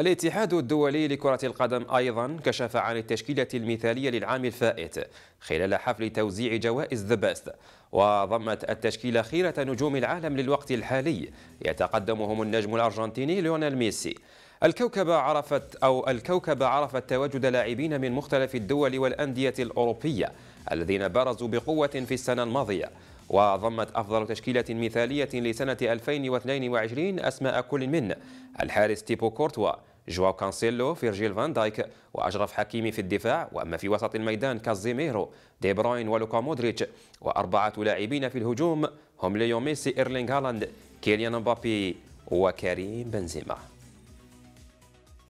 الاتحاد الدولي لكرة القدم أيضا كشف عن التشكيلة المثالية للعام الفائت خلال حفل توزيع جوائز ذا بيست وضمت التشكيلة خيرة نجوم العالم للوقت الحالي يتقدمهم النجم الأرجنتيني ليونيل ميسي الكوكبة عرفت أو الكوكبة عرفت تواجد لاعبين من مختلف الدول والأندية الأوروبية الذين برزوا بقوة في السنة الماضية وضمت أفضل تشكيلة مثالية لسنة 2022 أسماء كل من الحارس تيبو كورتوا جواو كانسيلو فيرجيل فان دايك وأشرف حكيمي في الدفاع وأما في وسط الميدان كازيميرو دي بروين ولوكا مودريتش وأربعة لاعبين في الهجوم هم ليو ميسي إيرلينغ هالاند كيليان مبابي وكريم بنزيما